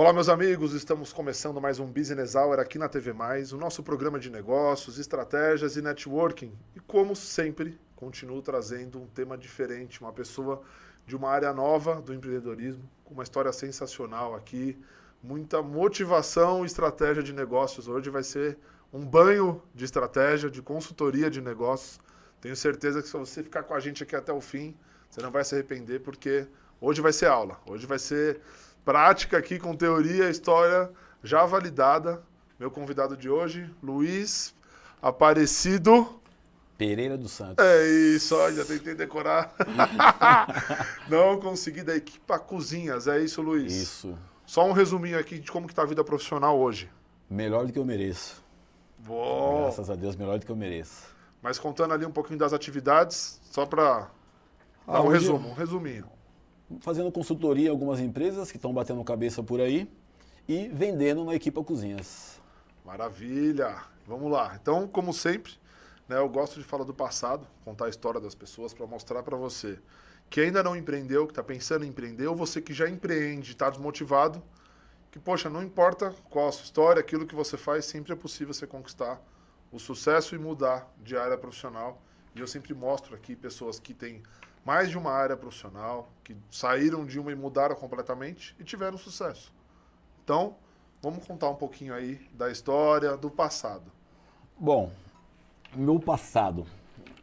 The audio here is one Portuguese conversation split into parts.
Olá, meus amigos, estamos começando mais um Business Hour aqui na TV Mais, o nosso programa de negócios, estratégias e networking. E como sempre, continuo trazendo um tema diferente, uma pessoa de uma área nova do empreendedorismo, com uma história sensacional aqui, muita motivação e estratégia de negócios. Hoje vai ser um banho de estratégia, de consultoria de negócios. Tenho certeza que se você ficar com a gente aqui até o fim, você não vai se arrepender, porque hoje vai ser aula, hoje vai ser prática aqui com teoria, história já validada. Meu convidado de hoje, Luiz Aparecido. Pereira dos Santos. É isso, olha, tentei decorar. Não consegui da equipa Cozinhas, é isso, Luiz? Isso. Só um resuminho aqui de como que tá a vida profissional hoje. Melhor do que eu mereço. Boa. Graças a Deus, melhor do que eu mereço. Mas contando ali um pouquinho das atividades, só para ah, dar um resumo, eu... um resuminho fazendo consultoria em algumas empresas que estão batendo cabeça por aí e vendendo na Equipa Cozinhas. Maravilha! Vamos lá. Então, como sempre, né, eu gosto de falar do passado, contar a história das pessoas para mostrar para você que ainda não empreendeu, que está pensando em empreender, ou você que já empreende, está desmotivado, que, poxa, não importa qual a sua história, aquilo que você faz, sempre é possível você conquistar o sucesso e mudar de área profissional. E eu sempre mostro aqui pessoas que têm mais de uma área profissional, que saíram de uma e mudaram completamente e tiveram sucesso. Então, vamos contar um pouquinho aí da história, do passado. Bom, meu passado.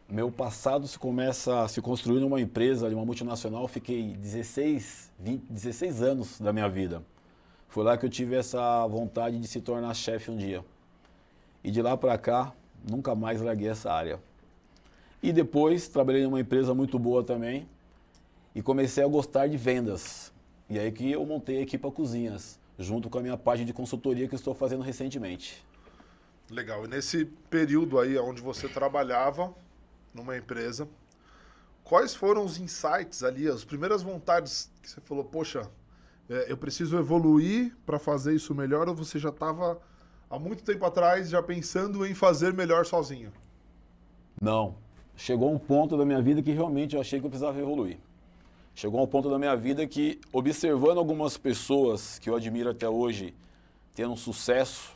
Meu passado se começa a se construir numa empresa, de uma multinacional. Fiquei 16, 20, 16 anos da minha vida. Foi lá que eu tive essa vontade de se tornar chefe um dia. E de lá para cá, nunca mais larguei essa área. E depois trabalhei numa empresa muito boa também e comecei a gostar de vendas. E aí que eu montei a equipa Cozinhas, junto com a minha página de consultoria que estou fazendo recentemente. Legal. E nesse período aí onde você trabalhava numa empresa, quais foram os insights ali, as primeiras vontades que você falou, poxa, é, eu preciso evoluir para fazer isso melhor, ou você já estava há muito tempo atrás já pensando em fazer melhor sozinho? Não, chegou um ponto da minha vida que realmente eu achei que eu precisava evoluir. Chegou um ponto da minha vida que, observando algumas pessoas que eu admiro até hoje tendo um sucesso,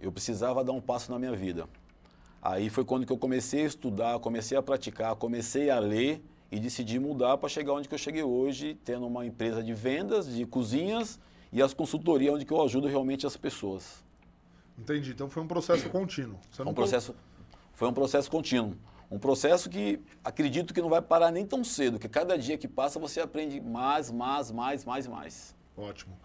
eu precisava dar um passo na minha vida. Aí foi quando que eu comecei a estudar, comecei a praticar, comecei a ler e decidi mudar para chegar onde que eu cheguei hoje, tendo uma empresa de vendas, de cozinhas e as consultorias onde que eu ajudo realmente as pessoas. Entendi. Então foi um processo contínuo. Você um processo, foi um processo contínuo. Um processo que acredito que não vai parar nem tão cedo, que cada dia que passa você aprende mais, mais, mais, mais, mais. Ótimo.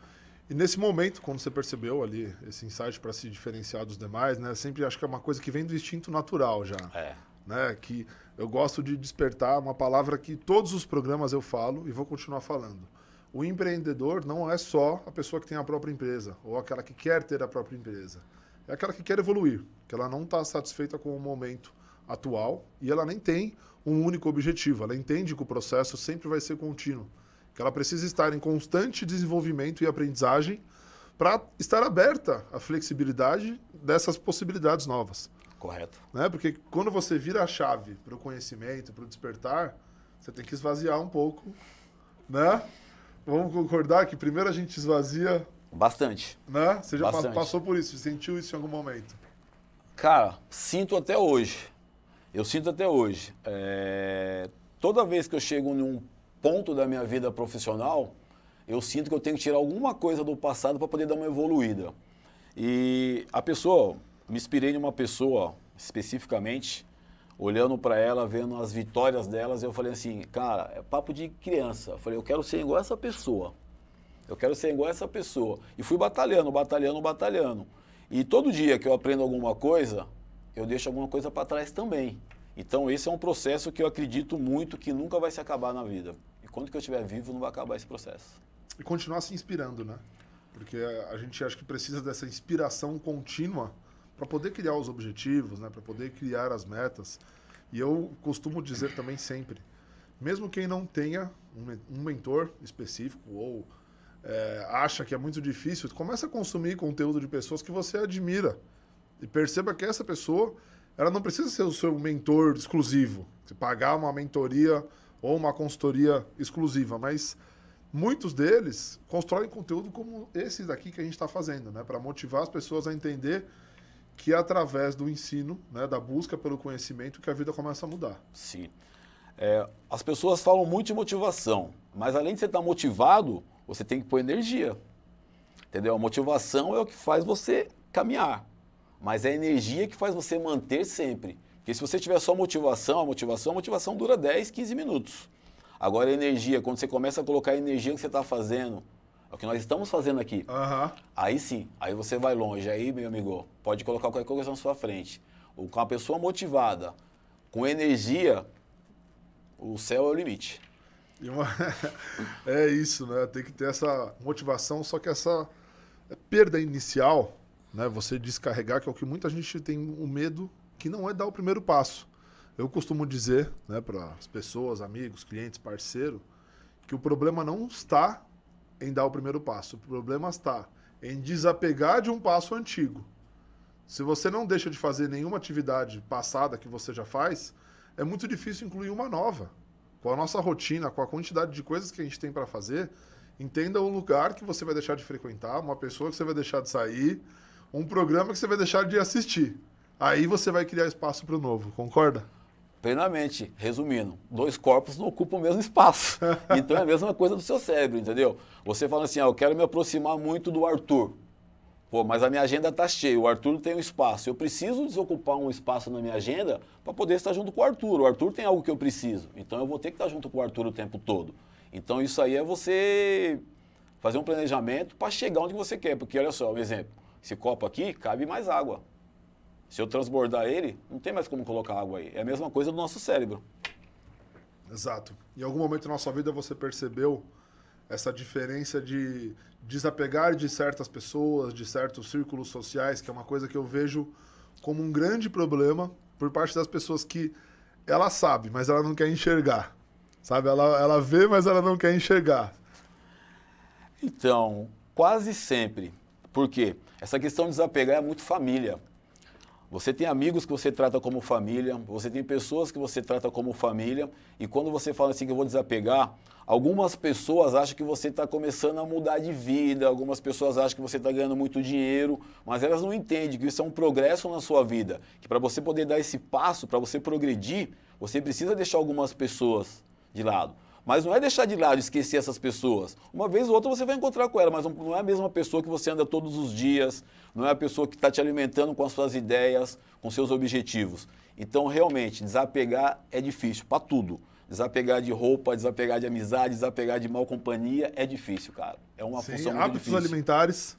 E nesse momento, quando você percebeu ali esse insight para se diferenciar dos demais, né? Sempre acho que é uma coisa que vem do instinto natural já. É. Né? Que eu gosto de despertar uma palavra que todos os programas eu falo e vou continuar falando. O empreendedor não é só a pessoa que tem a própria empresa ou aquela que quer ter a própria empresa. É aquela que quer evoluir, que ela não está satisfeita com o momento atual e ela nem tem um único objetivo. Ela entende que o processo sempre vai ser contínuo, que ela precisa estar em constante desenvolvimento e aprendizagem para estar aberta à flexibilidade dessas possibilidades novas. Correto. Né? Porque quando você vira a chave para o conhecimento, para o despertar, você tem que esvaziar um pouco, né? Vamos concordar que primeiro a gente esvazia... Bastante. Né? Você já Bastante. passou por isso, sentiu isso em algum momento? Cara, sinto até hoje. Eu sinto até hoje. É, toda vez que eu chego num ponto da minha vida profissional, eu sinto que eu tenho que tirar alguma coisa do passado para poder dar uma evoluída. E a pessoa, me inspirei em uma pessoa especificamente, olhando para ela, vendo as vitórias delas, eu falei assim, cara, é papo de criança. Eu falei, eu quero ser igual essa pessoa. Eu quero ser igual essa pessoa. E fui batalhando, batalhando, batalhando. E todo dia que eu aprendo alguma coisa, eu deixo alguma coisa para trás também. Então, esse é um processo que eu acredito muito que nunca vai se acabar na vida. E quando que eu estiver vivo, não vai acabar esse processo. E continuar se inspirando, né? Porque a gente acha que precisa dessa inspiração contínua para poder criar os objetivos, né? Para poder criar as metas. E eu costumo dizer também sempre, mesmo quem não tenha um mentor específico ou é, acha que é muito difícil, começa a consumir conteúdo de pessoas que você admira e perceba que essa pessoa, ela não precisa ser o seu mentor exclusivo, pagar uma mentoria ou uma consultoria exclusiva, mas muitos deles constroem conteúdo como esse daqui que a gente está fazendo, né? Para motivar as pessoas a entender que é através do ensino, né, da busca pelo conhecimento, que a vida começa a mudar. Sim. É, as pessoas falam muito de motivação, mas além de você estar tá motivado, você tem que pôr energia. Entendeu? A motivação é o que faz você caminhar mas é a energia que faz você manter sempre. Porque se você tiver só motivação, a motivação, a motivação dura 10, 15 minutos. Agora, a energia, quando você começa a colocar a energia que você está fazendo, é o que nós estamos fazendo aqui. Uhum. Aí sim, aí você vai longe. Aí, meu amigo, pode colocar qualquer coisa na sua frente. Ou com uma pessoa motivada, com energia, o céu é o limite. Uma... é isso, né? Tem que ter essa motivação, só que essa perda inicial né? Você descarregar, que é o que muita gente tem o um medo, que não é dar o primeiro passo. Eu costumo dizer né, para as pessoas, amigos, clientes, parceiro, que o problema não está em dar o primeiro passo. O problema está em desapegar de um passo antigo. Se você não deixa de fazer nenhuma atividade passada que você já faz, é muito difícil incluir uma nova. Com a nossa rotina, com a quantidade de coisas que a gente tem para fazer, entenda o lugar que você vai deixar de frequentar, uma pessoa que você vai deixar de sair, um programa que você vai deixar de assistir. Aí você vai criar espaço para o novo, concorda? Plenamente. Resumindo, dois corpos não ocupam o mesmo espaço. Então é a mesma coisa do seu cérebro, entendeu? Você fala assim, ah, eu quero me aproximar muito do Arthur. Pô, mas a minha agenda está cheia, o Arthur tem um espaço. Eu preciso desocupar um espaço na minha agenda para poder estar junto com o Arthur. O Arthur tem algo que eu preciso. Então eu vou ter que estar junto com o Arthur o tempo todo. Então isso aí é você fazer um planejamento para chegar onde você quer. Porque olha só, um exemplo. Esse copo aqui cabe mais água. Se eu transbordar ele, não tem mais como colocar água aí. É a mesma coisa do nosso cérebro. Exato. Em algum momento da nossa vida você percebeu essa diferença de desapegar de certas pessoas, de certos círculos sociais, que é uma coisa que eu vejo como um grande problema por parte das pessoas que ela sabe, mas ela não quer enxergar. Sabe? Ela, ela vê, mas ela não quer enxergar. Então, quase sempre por quê? Essa questão de desapegar é muito família. Você tem amigos que você trata como família, você tem pessoas que você trata como família, e quando você fala assim que eu vou desapegar, algumas pessoas acham que você está começando a mudar de vida, algumas pessoas acham que você está ganhando muito dinheiro, mas elas não entendem que isso é um progresso na sua vida, que para você poder dar esse passo, para você progredir, você precisa deixar algumas pessoas de lado. Mas não é deixar de lado, esquecer essas pessoas. Uma vez ou outra você vai encontrar com ela, mas não é a mesma pessoa que você anda todos os dias, não é a pessoa que está te alimentando com as suas ideias, com seus objetivos. Então, realmente, desapegar é difícil, para tudo. Desapegar de roupa, desapegar de amizade, desapegar de mal companhia é difícil, cara. É uma Sim, função muito hábitos alimentares.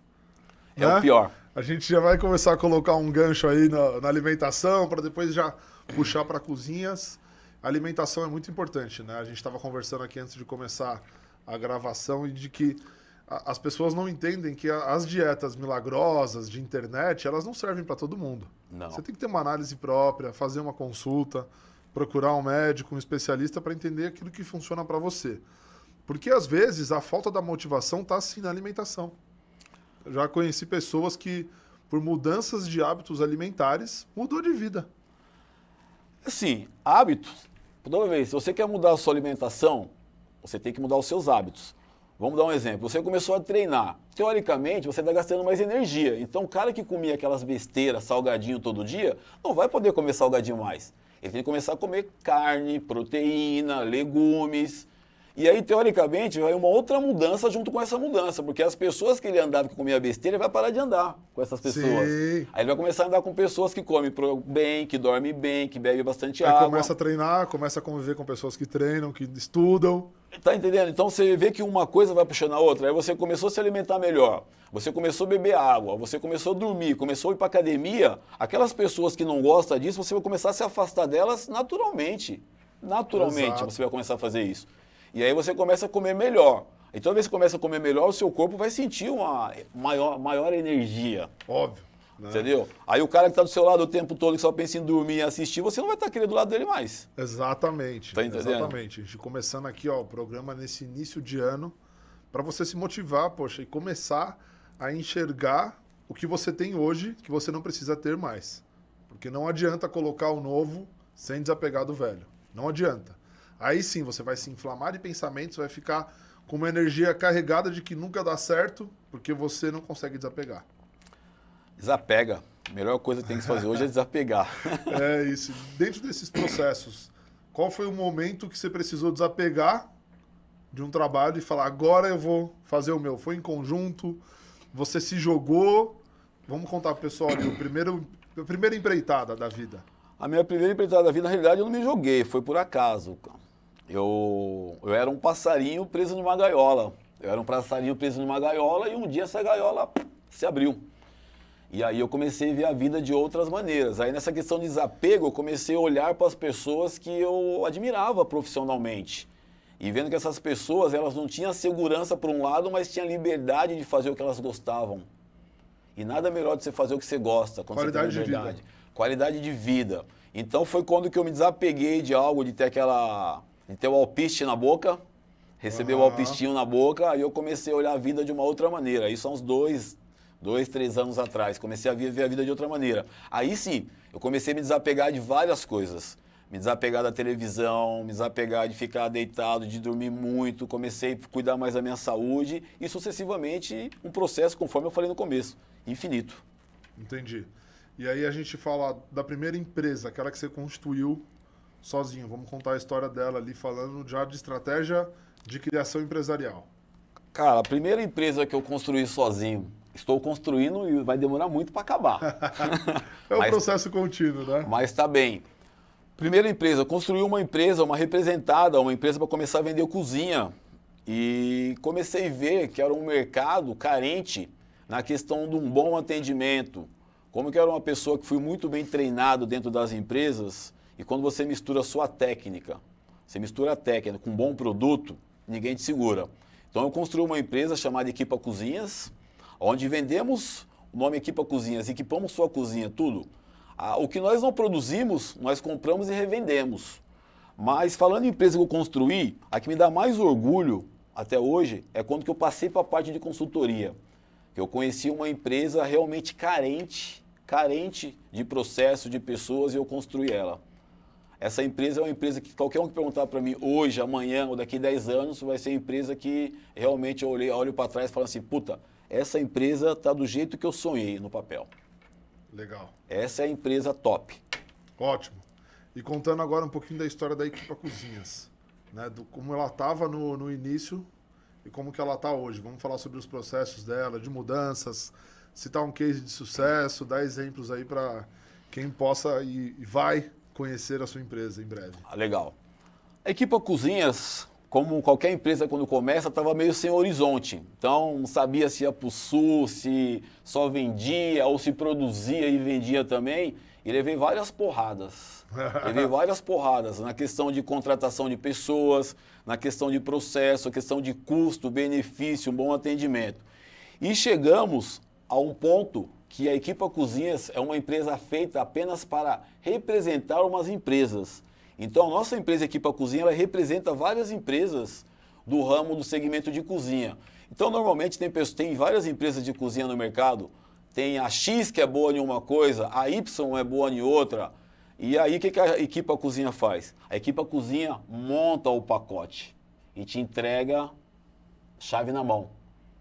É né? o pior. A gente já vai começar a colocar um gancho aí na, na alimentação para depois já puxar para cozinhas alimentação é muito importante, né? A gente estava conversando aqui antes de começar a gravação e de que as pessoas não entendem que as dietas milagrosas de internet, elas não servem para todo mundo. Não. Você tem que ter uma análise própria, fazer uma consulta, procurar um médico, um especialista para entender aquilo que funciona para você. Porque às vezes a falta da motivação está assim na alimentação. Eu já conheci pessoas que por mudanças de hábitos alimentares mudou de vida. Assim, hábitos Toda vez, se você quer mudar a sua alimentação, você tem que mudar os seus hábitos. Vamos dar um exemplo. Você começou a treinar. Teoricamente, você está gastando mais energia. Então, o cara que comia aquelas besteiras, salgadinho todo dia, não vai poder comer salgadinho mais. Ele tem que começar a comer carne, proteína, legumes. E aí, teoricamente, vai uma outra mudança junto com essa mudança, porque as pessoas que ele andava que comia besteira, ele vai parar de andar com essas pessoas. Sim. Aí ele vai começar a andar com pessoas que comem bem, que dormem bem, que bebem bastante aí água. começa a treinar, começa a conviver com pessoas que treinam, que estudam. Tá entendendo? Então você vê que uma coisa vai puxando a outra. Aí você começou a se alimentar melhor, você começou a beber água, você começou a dormir, começou a ir para academia. Aquelas pessoas que não gostam disso, você vai começar a se afastar delas naturalmente. Naturalmente Exato. você vai começar a fazer isso. E aí você começa a comer melhor. E toda vez que começa a comer melhor, o seu corpo vai sentir uma maior, maior energia. Óbvio. Né? Entendeu? Aí o cara que está do seu lado o tempo todo, que só pensa em dormir e assistir, você não vai estar tá querendo do lado dele mais. Exatamente. Tá entendendo? Exatamente. gente começando aqui, ó, o programa nesse início de ano, para você se motivar, poxa, e começar a enxergar o que você tem hoje que você não precisa ter mais. Porque não adianta colocar o novo sem desapegar do velho. Não adianta. Aí sim, você vai se inflamar de pensamentos, vai ficar com uma energia carregada de que nunca dá certo, porque você não consegue desapegar. Desapega. A melhor coisa que tem que fazer hoje é desapegar. é isso. Dentro desses processos, qual foi o momento que você precisou desapegar de um trabalho e falar, agora eu vou fazer o meu? Foi em conjunto? Você se jogou? Vamos contar pro pessoal ali, o primeiro, a primeira empreitada da vida. A minha primeira empreitada da vida, na realidade, eu não me joguei, foi por acaso eu, eu era um passarinho preso numa gaiola. Eu era um passarinho preso numa gaiola e um dia essa gaiola se abriu. E aí eu comecei a ver a vida de outras maneiras. Aí nessa questão de desapego, eu comecei a olhar para as pessoas que eu admirava profissionalmente. E vendo que essas pessoas, elas não tinham segurança por um lado, mas tinham liberdade de fazer o que elas gostavam. E nada melhor de você fazer o que você gosta. Qualidade você de vida. Qualidade de vida. Então foi quando que eu me desapeguei de algo, de ter aquela de então, ter o alpiste na boca, receber uhum. o alpistinho na boca, aí eu comecei a olhar a vida de uma outra maneira. Isso há uns dois, dois, três anos atrás. Comecei a viver a vida de outra maneira. Aí sim, eu comecei a me desapegar de várias coisas. Me desapegar da televisão, me desapegar de ficar deitado, de dormir muito, comecei a cuidar mais da minha saúde e sucessivamente um processo, conforme eu falei no começo, infinito. Entendi. E aí a gente fala da primeira empresa, aquela que você construiu sozinho. Vamos contar a história dela ali, falando já de estratégia de criação empresarial. Cara, a primeira empresa que eu construí sozinho, estou construindo e vai demorar muito para acabar. é um mas, processo contínuo, né? Mas está bem. Primeira empresa, construí uma empresa, uma representada, uma empresa para começar a vender cozinha. E comecei a ver que era um mercado carente na questão de um bom atendimento. Como que era uma pessoa que fui muito bem treinado dentro das empresas, e quando você mistura a sua técnica, você mistura a técnica com um bom produto, ninguém te segura. Então eu construí uma empresa chamada Equipa Cozinhas, onde vendemos o nome Equipa Cozinhas, equipamos sua cozinha, tudo. Ah, o que nós não produzimos, nós compramos e revendemos. Mas falando em empresa que eu construí, a que me dá mais orgulho até hoje é quando que eu passei para a parte de consultoria. Eu conheci uma empresa realmente carente, carente de processo, de pessoas e eu construí ela. Essa empresa é uma empresa que qualquer um que perguntar para mim hoje, amanhã ou daqui 10 anos, vai ser a empresa que realmente eu olho, olho para trás e falo assim, puta, essa empresa tá do jeito que eu sonhei no papel. Legal. Essa é a empresa top. Ótimo. E contando agora um pouquinho da história da equipa Cozinhas, né? Do, como ela estava no, no início e como que ela está hoje. Vamos falar sobre os processos dela, de mudanças, citar um case de sucesso, dar exemplos aí para quem possa e, e vai conhecer a sua empresa em breve. Ah, legal. A equipa é Cozinhas, como qualquer empresa quando começa, estava meio sem horizonte. Então, não sabia se ia para o sul, se só vendia ou se produzia e vendia também. E levei várias porradas. levei várias porradas na questão de contratação de pessoas, na questão de processo, questão de custo, benefício, um bom atendimento. E chegamos a um ponto que a Equipa Cozinhas é uma empresa feita apenas para representar umas empresas. Então, a nossa empresa Equipa Cozinha, ela representa várias empresas do ramo do segmento de cozinha. Então, normalmente, tem, tem várias empresas de cozinha no mercado. Tem a X que é boa em uma coisa, a Y é boa em outra. E aí, o que, que a Equipa Cozinha faz? A Equipa Cozinha monta o pacote e te entrega chave na mão.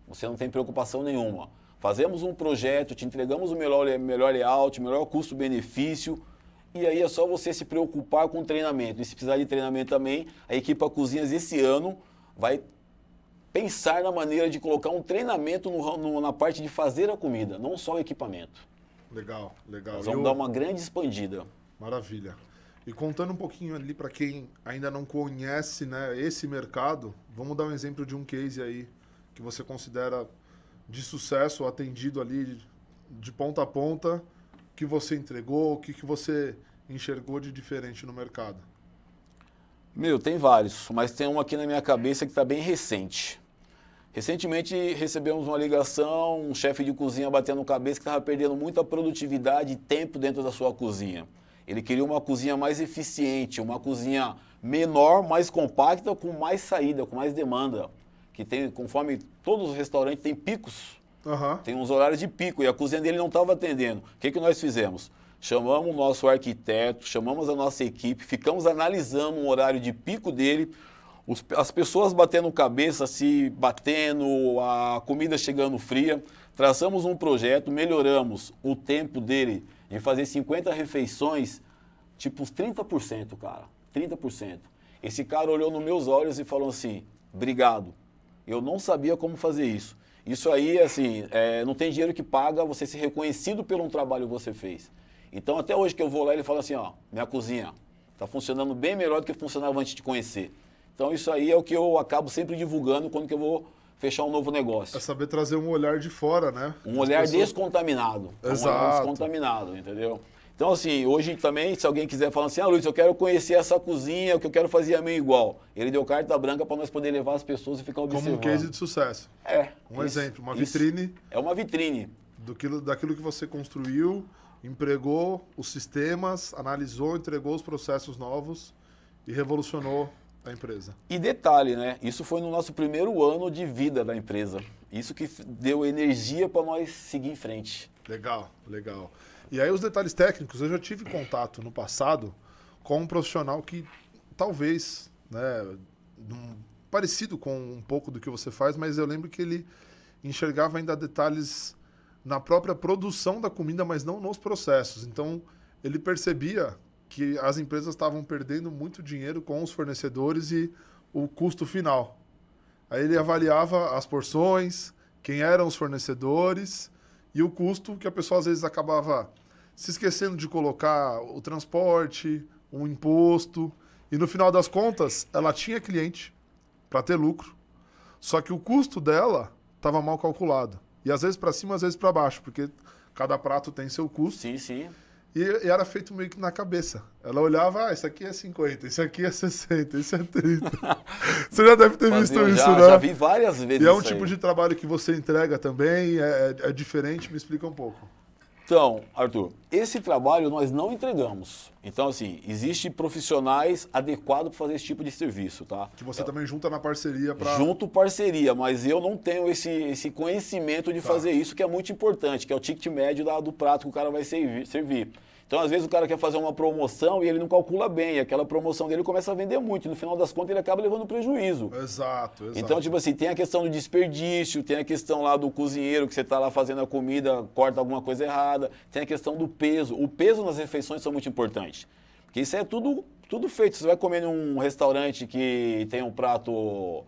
Você não tem preocupação nenhuma fazemos um projeto, te entregamos o melhor, melhor layout, melhor custo-benefício, e aí é só você se preocupar com o treinamento. E se precisar de treinamento também, a equipa Cozinhas esse ano vai pensar na maneira de colocar um treinamento no, no, na parte de fazer a comida, não só o equipamento. Legal, legal. Nós vamos eu... dar uma grande expandida. Maravilha. E contando um pouquinho ali para quem ainda não conhece né, esse mercado, vamos dar um exemplo de um case aí que você considera de sucesso atendido ali de ponta a ponta, que você entregou, o que, que você enxergou de diferente no mercado? Meu, tem vários, mas tem um aqui na minha cabeça que está bem recente. Recentemente recebemos uma ligação, um chefe de cozinha batendo cabeça que estava perdendo muita produtividade e tempo dentro da sua cozinha. Ele queria uma cozinha mais eficiente, uma cozinha menor, mais compacta, com mais saída, com mais demanda que tem, conforme todos os restaurantes, tem picos. Uhum. Tem uns horários de pico e a cozinha dele não estava atendendo. O que, que nós fizemos? Chamamos o nosso arquiteto, chamamos a nossa equipe, ficamos analisando o horário de pico dele, os, as pessoas batendo cabeça, se batendo, a comida chegando fria. Traçamos um projeto, melhoramos o tempo dele em fazer 50 refeições, tipo uns 30%, cara. 30%. Esse cara olhou nos meus olhos e falou assim: obrigado, eu não sabia como fazer isso. Isso aí, assim, é, não tem dinheiro que paga você ser reconhecido pelo um trabalho que você fez. Então, até hoje que eu vou lá, ele fala assim, ó, minha cozinha está funcionando bem melhor do que funcionava antes de conhecer. Então, isso aí é o que eu acabo sempre divulgando quando que eu vou fechar um novo negócio. É saber trazer um olhar de fora, né? Um As olhar pessoas... descontaminado. Exato. Um olhar descontaminado, entendeu? Então, assim, hoje também, se alguém quiser falar assim, ah, Luiz, eu quero conhecer essa cozinha, o que eu quero fazer é meio igual. Ele deu carta branca para nós poder levar as pessoas e ficar observando. Como um case de sucesso. É. Um isso, exemplo, uma vitrine. É uma vitrine. Do que, daquilo que você construiu, empregou os sistemas, analisou, entregou os processos novos e revolucionou a empresa. E detalhe, né? Isso foi no nosso primeiro ano de vida da empresa. Isso que deu energia para nós seguir em frente. Legal, legal. E aí os detalhes técnicos, eu já tive contato no passado com um profissional que talvez, né, parecido com um pouco do que você faz, mas eu lembro que ele enxergava ainda detalhes na própria produção da comida, mas não nos processos. Então, ele percebia que as empresas estavam perdendo muito dinheiro com os fornecedores e o custo final. Aí ele avaliava as porções, quem eram os fornecedores e o custo que a pessoa às vezes acabava se esquecendo de colocar o transporte, um imposto. E no final das contas, ela tinha cliente para ter lucro. Só que o custo dela estava mal calculado. E às vezes para cima, às vezes para baixo, porque cada prato tem seu custo. Sim, sim. E, e, era feito meio que na cabeça. Ela olhava, ah, isso aqui é 50, isso aqui é 60, isso é 30. você já deve ter visto já, isso, né? Já vi várias vezes. E é um tipo aí. de trabalho que você entrega também, é, é, é diferente, me explica um pouco. Então, Arthur, esse trabalho nós não entregamos. Então, assim, existe profissionais adequados para fazer esse tipo de serviço, tá? Que você é. também junta na parceria para. Junto parceria, mas eu não tenho esse, esse conhecimento de tá. fazer isso, que é muito importante, que é o ticket médio da, do prato que o cara vai servir. servir. Então, às vezes, o cara quer fazer uma promoção e ele não calcula bem. aquela promoção dele começa a vender muito. E no final das contas, ele acaba levando prejuízo. Exato, exato. Então, tipo assim, tem a questão do desperdício, tem a questão lá do cozinheiro que você está lá fazendo a comida, corta alguma coisa errada. Tem a questão do peso. O peso nas refeições são muito importantes. Porque isso é tudo, tudo feito. Você vai comer num restaurante que tem um prato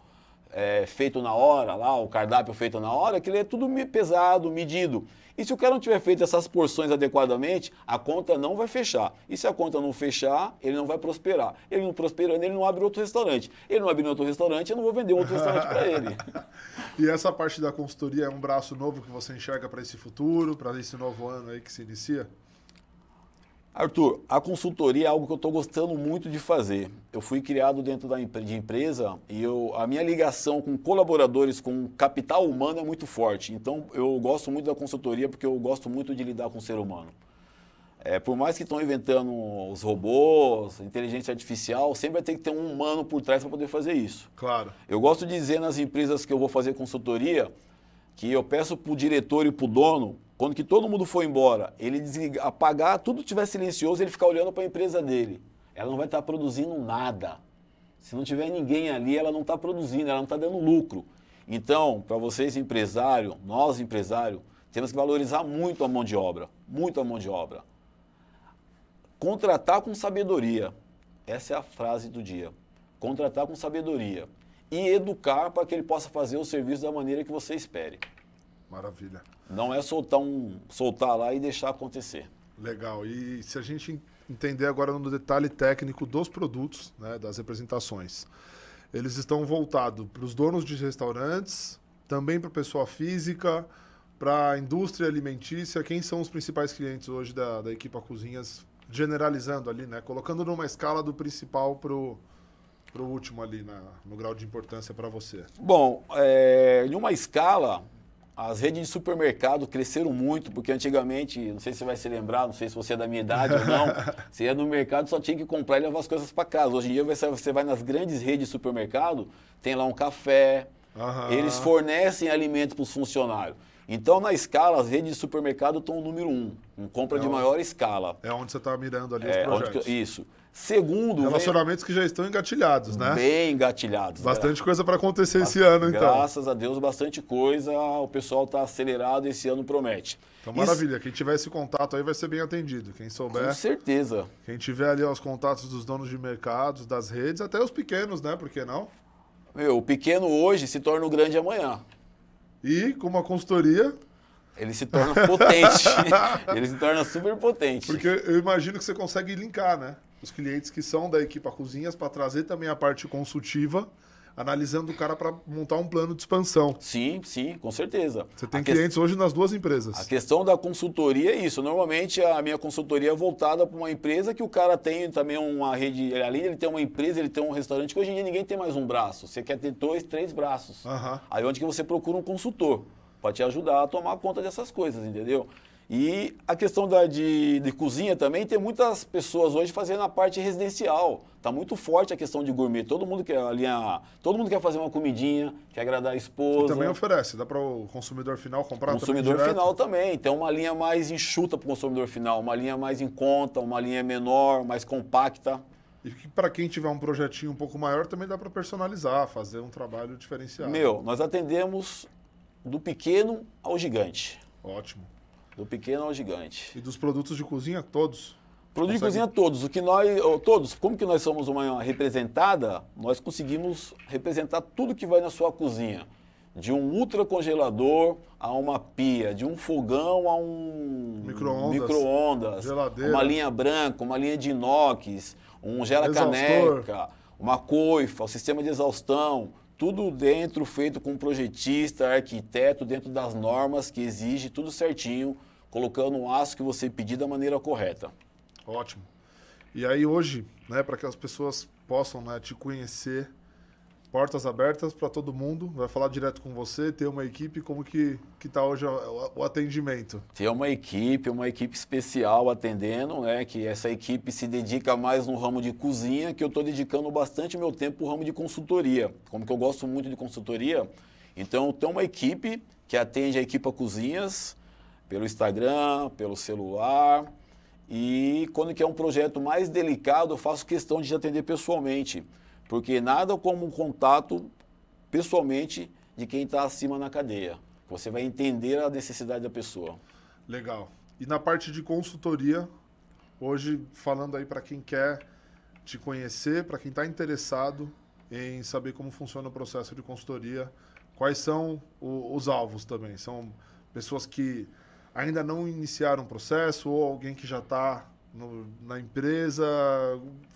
é, feito na hora, lá, o cardápio feito na hora, que ele é tudo pesado, medido. E se o cara não tiver feito essas porções adequadamente, a conta não vai fechar. E se a conta não fechar, ele não vai prosperar. Ele não prosperando, ele não abre outro restaurante. Ele não abre outro restaurante, eu não vou vender outro restaurante para ele. e essa parte da consultoria é um braço novo que você enxerga para esse futuro, para esse novo ano aí que se inicia? Arthur, a consultoria é algo que eu estou gostando muito de fazer. Eu fui criado dentro da de empresa e eu, a minha ligação com colaboradores, com capital humano é muito forte. Então, eu gosto muito da consultoria porque eu gosto muito de lidar com o ser humano. É, por mais que estão inventando os robôs, inteligência artificial, sempre vai ter que ter um humano por trás para poder fazer isso. Claro. Eu gosto de dizer nas empresas que eu vou fazer consultoria que eu peço para o diretor e para o dono, quando que todo mundo for embora, ele desliga, apagar, tudo tiver silencioso, ele ficar olhando para a empresa dele. Ela não vai estar tá produzindo nada. Se não tiver ninguém ali, ela não está produzindo, ela não está dando lucro. Então, para vocês empresário, nós empresário, temos que valorizar muito a mão de obra, muito a mão de obra. Contratar com sabedoria. Essa é a frase do dia. Contratar com sabedoria e educar para que ele possa fazer o serviço da maneira que você espere. Maravilha. Não é soltar, um, soltar lá e deixar acontecer. Legal. E se a gente entender agora no detalhe técnico dos produtos, né, das representações, eles estão voltados para os donos de restaurantes, também para pessoa física, para a indústria alimentícia. Quem são os principais clientes hoje da, da equipa Cozinhas? Generalizando ali, né? Colocando numa escala do principal para o para o último ali na, no grau de importância para você? Bom, é, em uma escala, as redes de supermercado cresceram muito, porque antigamente, não sei se você vai se lembrar, não sei se você é da minha idade ou não, você ia no mercado só tinha que comprar e levar as coisas para casa. Hoje em dia você vai nas grandes redes de supermercado, tem lá um café, uhum. eles fornecem alimentos para os funcionários. Então, na escala, as redes de supermercado estão no número um, um compra é de onde, maior escala. É onde você está mirando ali é, os projetos. Que, isso. Segundo. Relacionamentos vem... que já estão engatilhados, né? Bem engatilhados. Bastante né? coisa para acontecer esse ano, então. Graças a Deus, bastante coisa. O pessoal está acelerado, esse ano promete. Então, Isso... maravilha. Quem tiver esse contato aí vai ser bem atendido. Quem souber. Com certeza. Quem tiver ali os contatos dos donos de mercados, das redes, até os pequenos, né? Por que não? Meu, o pequeno hoje se torna o grande amanhã. E com uma consultoria. Ele se torna potente. Ele se torna super potente. Porque eu imagino que você consegue linkar, né? os clientes que são da equipa Cozinhas para trazer também a parte consultiva analisando o cara para montar um plano de expansão. Sim, sim, com certeza. Você tem clientes hoje nas duas empresas. A questão da consultoria é isso. Normalmente a minha consultoria é voltada para uma empresa que o cara tem também uma rede. Além de ele ter uma empresa, ele tem um restaurante que hoje em dia ninguém tem mais um braço. Você quer ter dois, três braços. Uhum. Aí onde que você procura um consultor para te ajudar a tomar conta dessas coisas, entendeu? E a questão da, de, de cozinha também, tem muitas pessoas hoje fazendo a parte residencial. Está muito forte a questão de gourmet. Todo mundo quer alinhar, todo mundo quer fazer uma comidinha, quer agradar a esposa. E também oferece, dá para o consumidor final comprar consumidor também final também. Tem uma linha mais enxuta para o consumidor final, uma linha mais em conta, uma linha menor, mais compacta. E que para quem tiver um projetinho um pouco maior também dá para personalizar, fazer um trabalho diferenciado. Meu, nós atendemos do pequeno ao gigante. Ótimo. Do pequeno ao gigante. E dos produtos de cozinha, todos? Produtos de cozinha, todos. O que nós, todos, como que nós somos uma representada, nós conseguimos representar tudo que vai na sua cozinha. De um ultracongelador a uma pia, de um fogão a um micro-ondas, micro geladeira. uma linha branca, uma linha de inox, um gela-caneca, uma coifa, o um sistema de exaustão, tudo dentro feito com projetista, arquiteto, dentro das normas que exige, tudo certinho colocando um aço que você pedir da maneira correta. Ótimo. E aí hoje, né, para que as pessoas possam né, te conhecer, portas abertas para todo mundo, vai falar direto com você, ter uma equipe, como que que tá hoje o, atendimento? Tem uma equipe, uma equipe especial atendendo, né, que essa equipe se dedica mais no ramo de cozinha, que eu estou dedicando bastante meu tempo no ramo de consultoria. Como que eu gosto muito de consultoria, então tem uma equipe que atende a equipa cozinhas, pelo Instagram, pelo celular. E quando que é um projeto mais delicado, eu faço questão de atender pessoalmente, porque nada como um contato pessoalmente de quem está acima na cadeia. Você vai entender a necessidade da pessoa. Legal. E na parte de consultoria, hoje falando aí para quem quer te conhecer, para quem está interessado em saber como funciona o processo de consultoria, quais são o, os alvos também? São pessoas que ainda não iniciaram um processo ou alguém que já está na empresa?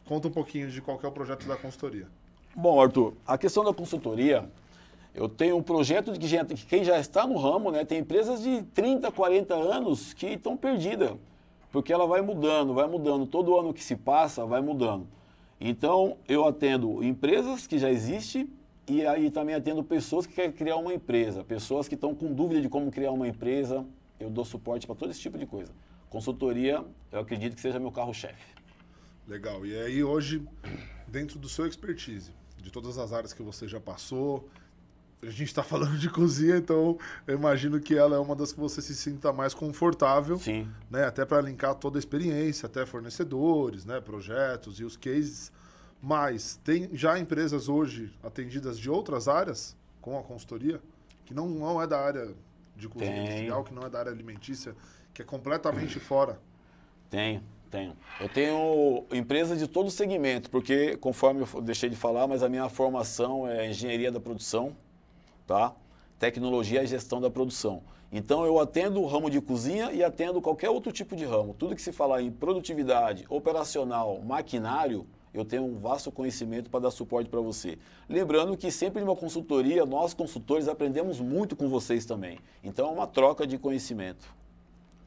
Conta um pouquinho de qual é o projeto da consultoria. Bom, Arthur, a questão da consultoria, eu tenho um projeto de que quem já está no ramo, né, tem empresas de 30, 40 anos que estão perdidas, porque ela vai mudando, vai mudando, todo ano que se passa vai mudando. Então, eu atendo empresas que já existem e aí também atendo pessoas que querem criar uma empresa, pessoas que estão com dúvida de como criar uma empresa, eu dou suporte para todo esse tipo de coisa. Consultoria, eu acredito que seja meu carro-chefe. Legal. E aí hoje, dentro do seu expertise, de todas as áreas que você já passou, a gente está falando de cozinha, então eu imagino que ela é uma das que você se sinta mais confortável, Sim. né? Até para linkar toda a experiência, até fornecedores, né? Projetos e os cases. Mas tem já empresas hoje atendidas de outras áreas com a consultoria que não, não é da área de cozinha tenho. industrial, que não é da área alimentícia, que é completamente fora? Tenho, tenho. Eu tenho empresa de todo segmento, porque, conforme eu deixei de falar, mas a minha formação é engenharia da produção, tá? tecnologia e gestão da produção. Então eu atendo o ramo de cozinha e atendo qualquer outro tipo de ramo. Tudo que se falar em produtividade, operacional, maquinário, eu tenho um vasto conhecimento para dar suporte para você. Lembrando que sempre em uma consultoria, nós consultores aprendemos muito com vocês também. Então é uma troca de conhecimento.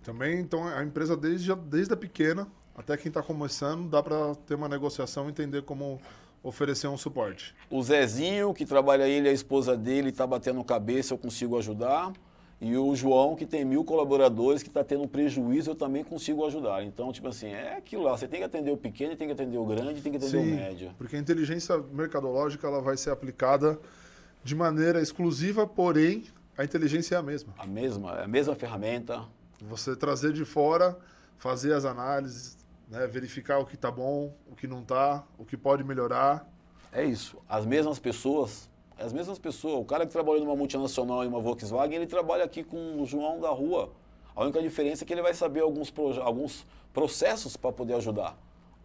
Também, então, a empresa desde, desde a pequena até quem está começando, dá para ter uma negociação, entender como oferecer um suporte. O Zezinho, que trabalha ele, a esposa dele, está batendo cabeça, eu consigo ajudar. E o João, que tem mil colaboradores, que está tendo prejuízo, eu também consigo ajudar. Então, tipo assim, é aquilo lá. Você tem que atender o pequeno, tem que atender o grande, tem que atender Sim, o médio. Porque a inteligência mercadológica ela vai ser aplicada de maneira exclusiva, porém, a inteligência é a mesma. A mesma, é a mesma ferramenta. Você trazer de fora, fazer as análises, né, verificar o que está bom, o que não está, o que pode melhorar. É isso. As mesmas pessoas as mesmas pessoas. O cara que trabalhou numa multinacional e uma Volkswagen, ele trabalha aqui com o João da rua. A única diferença é que ele vai saber alguns, alguns processos para poder ajudar.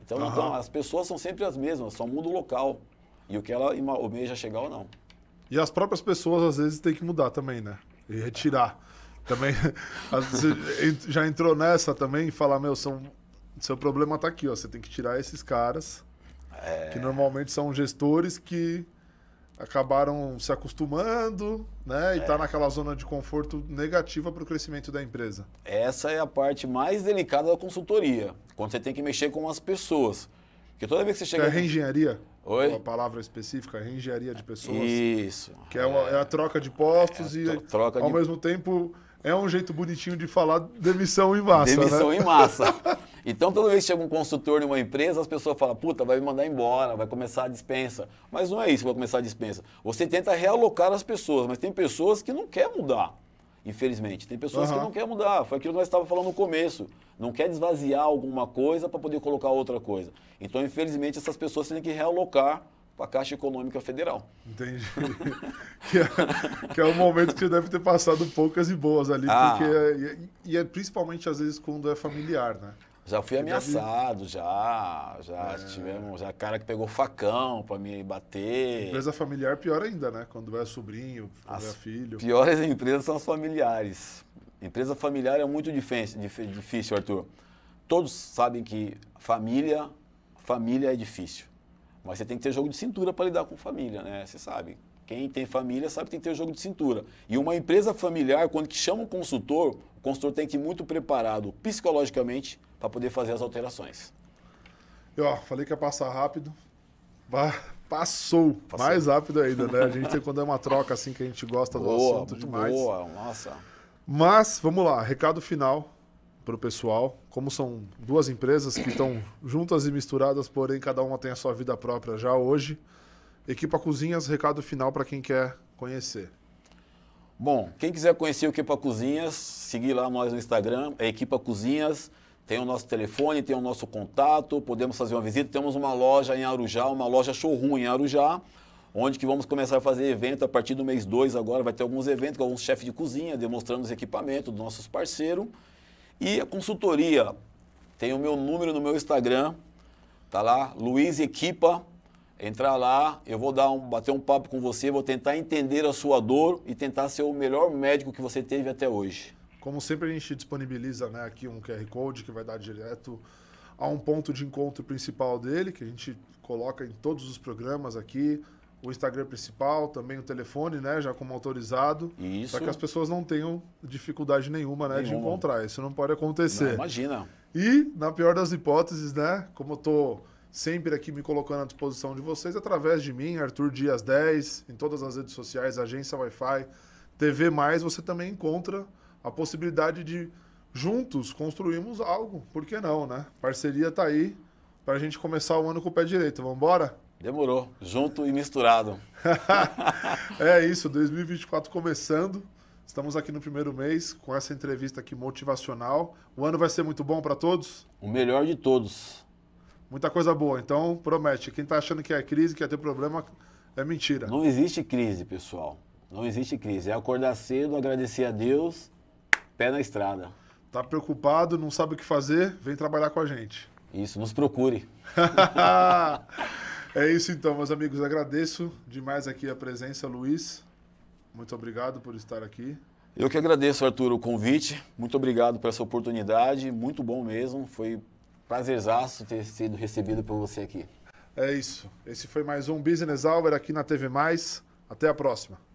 Então, uhum. então, as pessoas são sempre as mesmas, só muda o local e o que ela almeja chegar ou não. E as próprias pessoas, às vezes, têm que mudar também, né? E retirar. Também, já entrou nessa também e falar, meu, são, seu problema está aqui, ó. Você tem que tirar esses caras, é... que normalmente são gestores que acabaram se acostumando, né? E está é. naquela zona de conforto negativa para o crescimento da empresa. Essa é a parte mais delicada da consultoria, quando você tem que mexer com as pessoas. Porque toda vez que você chega. Que é reengenharia? Oi? Uma palavra específica, reengenharia de pessoas. Isso. Que é, uma, é a troca de postos é, e, troca ao de... mesmo tempo, é um jeito bonitinho de falar demissão em massa. Né? Demissão né? em massa. Então, toda vez que chega um consultor numa empresa, as pessoas falam, puta, vai me mandar embora, vai começar a dispensa. Mas não é isso que vai começar a dispensa. Você tenta realocar as pessoas, mas tem pessoas que não quer mudar, infelizmente. Tem pessoas uhum. que não quer mudar. Foi aquilo que nós estávamos falando no começo. Não quer desvaziar alguma coisa para poder colocar outra coisa. Então, infelizmente, essas pessoas têm que realocar para a Caixa Econômica Federal. Entendi. que, é, que é um momento que deve ter passado poucas e boas ali, ah. porque é, e, é principalmente às vezes quando é familiar, né? Já fui que ameaçado, deve... já, já é. tivemos, já cara que pegou facão para me bater. Empresa familiar pior ainda, né? Quando é sobrinho, quando as é filho. Piores empresas são as familiares. Empresa familiar é muito difícil, difícil, Arthur. Todos sabem que família, família é difícil. Mas você tem que ter jogo de cintura para lidar com família, né? Você sabe. Quem tem família sabe que tem que ter jogo de cintura. E uma empresa familiar, quando que chama um consultor, o consultor tem que ir muito preparado psicologicamente para poder fazer as alterações. Eu ó, falei que ia passar rápido. Bah, passou. passou. Mais rápido ainda, né? A gente quando é uma troca assim que a gente gosta boa, do assunto demais. Boa, nossa. Mas, vamos lá, recado final para o pessoal. Como são duas empresas que estão juntas e misturadas, porém cada uma tem a sua vida própria já hoje. Equipa Cozinhas, recado final para quem quer conhecer. Bom, quem quiser conhecer o Equipa Cozinhas, seguir lá nós no Instagram, é Equipa Cozinhas. Tem o nosso telefone, tem o nosso contato, podemos fazer uma visita. Temos uma loja em Arujá, uma loja showroom em Arujá, onde que vamos começar a fazer evento a partir do mês 2 agora. Vai ter alguns eventos com alguns chefes de cozinha, demonstrando os equipamentos dos nossos parceiros. E a consultoria, tem o meu número no meu Instagram, tá lá, Luiz Equipa. Entrar lá, eu vou dar um, bater um papo com você, vou tentar entender a sua dor e tentar ser o melhor médico que você teve até hoje. Como sempre, a gente disponibiliza né, aqui um QR Code que vai dar direto a um ponto de encontro principal dele, que a gente coloca em todos os programas aqui o Instagram principal, também o telefone, né? Já como autorizado. Isso. Para que as pessoas não tenham dificuldade nenhuma, né? Nenhuma. De encontrar. Isso não pode acontecer. Não, imagina. E, na pior das hipóteses, né? Como eu tô sempre aqui me colocando à disposição de vocês, através de mim, Arthur Dias 10, em todas as redes sociais, Agência Wi-Fi, TV, você também encontra a possibilidade de juntos construirmos algo. Por que não, né? Parceria tá aí para a gente começar o ano com o pé direito. Vamos embora? Demorou, junto e misturado. é isso, 2024 começando. Estamos aqui no primeiro mês com essa entrevista aqui motivacional. O ano vai ser muito bom para todos? O melhor de todos. Muita coisa boa, então promete. Quem está achando que é crise, que ia é ter problema, é mentira. Não existe crise, pessoal. Não existe crise. É acordar cedo, agradecer a Deus, pé na estrada. Tá preocupado, não sabe o que fazer? Vem trabalhar com a gente. Isso, nos procure. É isso então, meus amigos. Agradeço demais aqui a presença, Luiz. Muito obrigado por estar aqui. Eu que agradeço, Arthur, o convite. Muito obrigado por essa oportunidade. Muito bom mesmo. Foi prazerzaço ter sido recebido por você aqui. É isso. Esse foi mais um Business Hour aqui na TV Mais. Até a próxima.